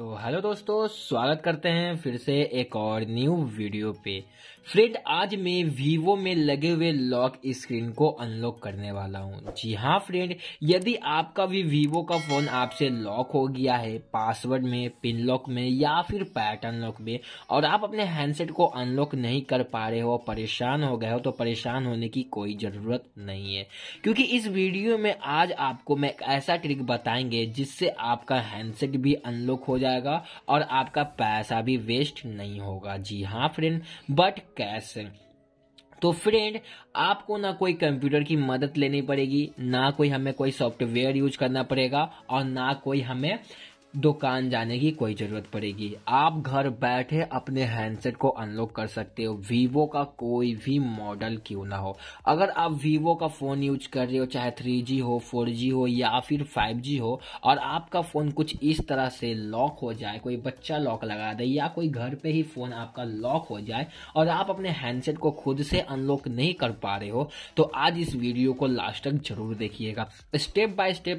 तो हेलो दोस्तों स्वागत करते हैं फिर से एक और न्यू वीडियो पे फ्रेंड आज मैं वीवो में लगे हुए लॉक स्क्रीन को अनलॉक करने वाला हूँ जी हाँ फ्रेंड यदि आपका भी वीवो का फ़ोन आपसे लॉक हो गया है पासवर्ड में पिन लॉक में या फिर पैटर्न लॉक में और आप अपने हैंडसेट को अनलॉक नहीं कर पा रहे हो परेशान हो गए हो तो परेशान होने की कोई ज़रूरत नहीं है क्योंकि इस वीडियो में आज आपको मैं ऐसा ट्रिक बताएंगे जिससे आपका हैंडसेट भी अनलॉक हो जाए जाएगा और आपका पैसा भी वेस्ट नहीं होगा जी हाँ फ्रेंड बट कैसे तो फ्रेंड आपको ना कोई कंप्यूटर की मदद लेनी पड़ेगी ना कोई हमें कोई सॉफ्टवेयर यूज करना पड़ेगा और ना कोई हमें दुकान जाने की कोई ज़रूरत पड़ेगी आप घर बैठे अपने हैंडसेट को अनलॉक कर सकते हो वीवो का कोई भी मॉडल क्यों ना हो अगर आप वीवो का फ़ोन यूज कर रहे हो चाहे 3G हो 4G हो या फिर 5G हो और आपका फ़ोन कुछ इस तरह से लॉक हो जाए कोई बच्चा लॉक लगा दे या कोई घर पे ही फ़ोन आपका लॉक हो जाए और आप अपने हैंडसेट को खुद से अनलॉक नहीं कर पा रहे हो तो आज इस वीडियो को लास्ट तक जरूर देखिएगा step by step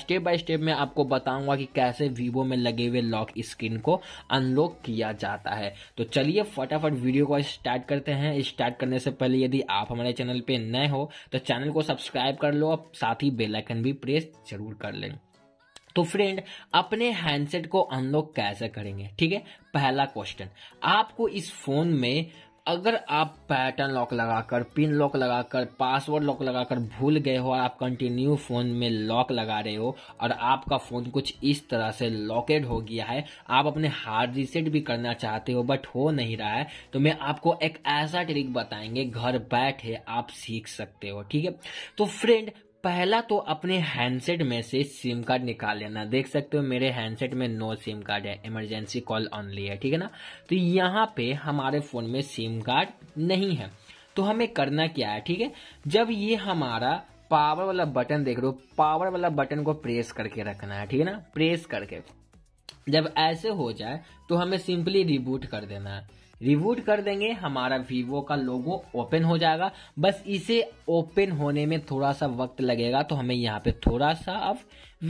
step by step में आपको बताऊंगा कि कैसे कैसे वीवो में लगे हुए लॉक स्क्रीन को अनलॉक किया जाता है तो चलिए फटाफट वीडियो को स्टार्ट करते हैं स्टार्ट करने से पहले यदि आप हमारे चैनल पे नए हो तो चैनल को सब्सक्राइब कर लो और साथ ही बेलाइकन भी प्रेस जरूर कर लें तो फ्रेंड अपने हैंडसेट को अनलॉक कैसे करेंगे ठीक है पहला क्वेश्चन आपको इस फोन में अगर आप पैटर्न लॉक लगाकर पिन लॉक लगाकर पासवर्ड लॉक लगाकर भूल गए हो और आप कंटिन्यू फ़ोन में लॉक लगा रहे हो और आपका फ़ोन कुछ इस तरह से लॉकेड हो गया है आप अपने हार्ड रिसेट भी करना चाहते हो बट हो नहीं रहा है तो मैं आपको एक ऐसा ट्रिक बताएंगे घर बैठे आप सीख सकते हो ठीक है तो फ्रेंड पहला तो अपने हैंडसेट में से सिम कार्ड निकाल लेना देख सकते हो मेरे हैंडसेट में नो सिम कार्ड है इमरजेंसी कॉल ऑनली है ठीक है ना तो यहाँ पे हमारे फ़ोन में सिम कार्ड नहीं है तो हमें करना क्या है ठीक है जब ये हमारा पावर वाला बटन देख रहे हो पावर वाला बटन को प्रेस करके रखना है ठीक है ना प्रेस करके जब ऐसे हो जाए तो हमें सिंपली रिबूट कर देना है रिबूट कर देंगे हमारा वीवो का लोगो ओपन हो जाएगा बस इसे ओपन होने में थोड़ा सा वक्त लगेगा तो हमें यहाँ पे थोड़ा सा अब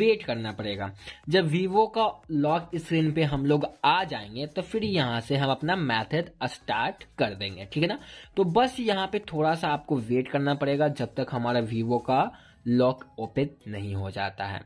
वेट करना पड़ेगा जब वीवो का लॉक स्क्रीन पे हम लोग आ जाएंगे तो फिर यहाँ से हम अपना मैथड स्टार्ट कर देंगे ठीक है ना तो बस यहाँ पे थोड़ा सा आपको वेट करना पड़ेगा जब तक हमारा वीवो का लॉक ओपन नहीं हो जाता है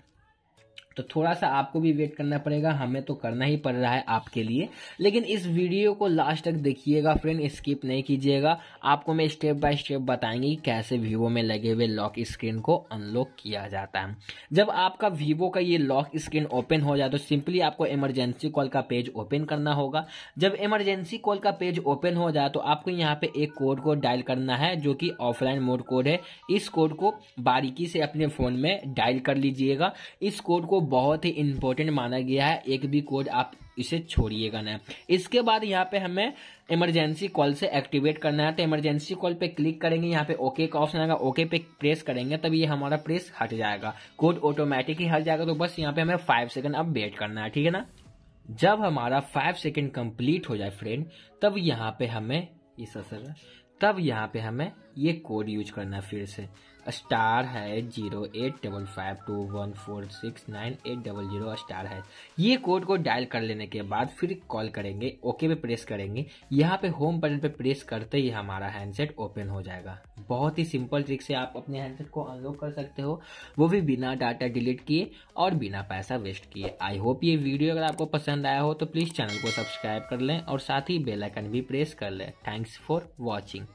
तो थोड़ा सा आपको भी वेट करना पड़ेगा हमें तो करना ही पड़ रहा है आपके लिए लेकिन इस वीडियो को लास्ट तक देखिएगा फ्रेंड स्किप नहीं कीजिएगा आपको मैं स्टेप बाय स्टेप बताएंगे कैसे वीवो में लगे हुए लॉक स्क्रीन को अनलॉक किया जाता है जब आपका वीवो का ये लॉक स्क्रीन ओपन हो जाए तो सिंपली आपको इमरजेंसी कॉल का पेज ओपन करना होगा जब इमरजेंसी कॉल का पेज ओपन हो जाए तो आपको यहाँ पे एक कोड को डायल करना है जो कि ऑफलाइन मोड कोड है इस कोड को बारीकी से अपने फ़ोन में डायल कर लीजिएगा इस कोड को बहुत ही इंपॉर्टेंट माना गया है एक भी कोड आप इसे छोड़िएगा ना इसके बाद यहाँ पे हमें इमरजेंसी कॉल से एक्टिवेट करना है तो इमरजेंसी कॉल पे क्लिक करेंगे यहाँ पे ओके का ऑप्शन आएगा ओके पे प्रेस करेंगे तब ये हमारा प्रेस हट जाएगा कोड ऑटोमेटिक ही हट जाएगा तो बस यहाँ पे हमें फाइव सेकंड अब वेट करना है ठीक है ना जब हमारा फाइव सेकेंड कंप्लीट हो जाए फ्रेंड तब यहाँ पे हमें इस असर तब यहाँ पे हमें ये कोड यूज करना है फिर से स्टार है zero eight double five two one four six nine eight double zero star है ये कोड को डायल कर लेने के बाद फिर कॉल करेंगे ओके पे प्रेस करेंगे यहाँ पे होम बटन पे प्रेस करते ही हमारा हैंडसेट ओपन हो जाएगा बहुत ही सिंपल ट्रिक से आप अपने हैंडसेट को अनलॉक कर सकते हो वो भी बिना डाटा डिलीट किए और बिना पैसा वेस्ट किए आई होप ये वीडियो अगर आपको पसंद आया हो तो प्लीज़ चैनल को सब्सक्राइब कर लें और साथ ही बेलाइकन भी प्रेस कर लें थैंक्स फॉर वॉचिंग